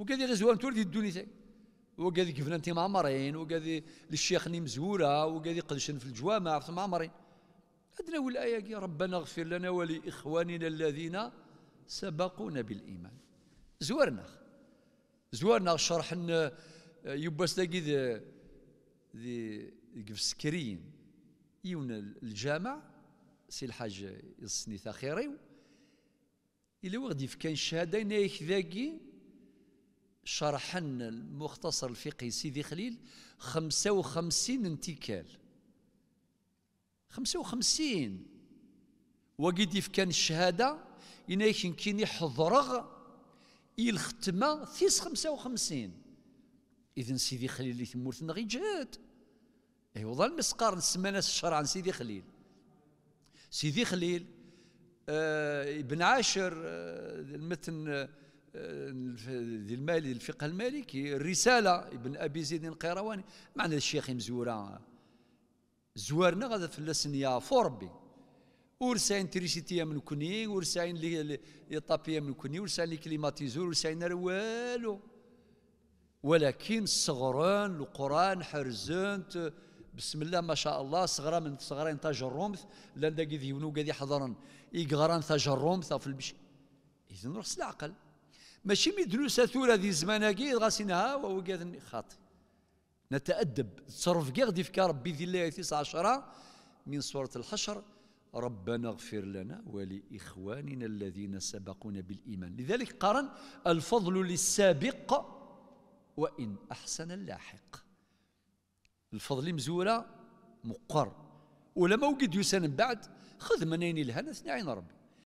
غير زوان تولي الدوني تاعي كفنا انت معمرين الشيخ للشيخ مزوره وكادي قدشن في الجوامع في معمرين عندنا والآية ربنا اغفر لنا ولإخواننا الذين سبقونا بالإيمان زوارنا زوارنا شرح آه، يباس تاقي آه، ذي في سكرين يون الجامع سي الحاج يصني ثاخيريو إلا وغدي فكان شهادة ينايك ذاكي شرحنا المختصر الفقهي سيدي خليل 55 انتكال 55 وقد كان الشهادة ينايكن كيني حضرغ الختمة ثيس 55 إذن سيدي خليل اللي ثمورتنا نغي جهاد أي ظل مسقار نسمانا الشرع عن سيدي خليل سيدي خليل آه ابن عاشر آه المتن آه المالي الفقه المالكي الرساله ابن ابي زيد القيرواني معنى الشيخ مزوره زوارنا غادا في يا فوربي ورساين تريسيتيا من كوني ورساين لي طابيا من كوني ورساين لي كليماتيزور ورساين والو ولكن صغران القران حرزنت بسم الله ما شاء الله صغرا من صغرين تاج الرمث لان داكي ذي ونو قاعد حضرن يقغران تاج في البشي اذا نروح العقل ماشي مدروسه ثوره ذي زماناكي غاسينها ووقات خاطي نتأدب تصرف كاع غادي ربي ذي الله تسع عشرة من سورة الحشر ربنا اغفر لنا ولإخواننا الذين سبقونا بالإيمان لذلك قارن الفضل للسابق وإن أحسن اللاحق الفضل مزورة مقر ولما وجد يسن بعد خذ منين الهنا اثنين ربي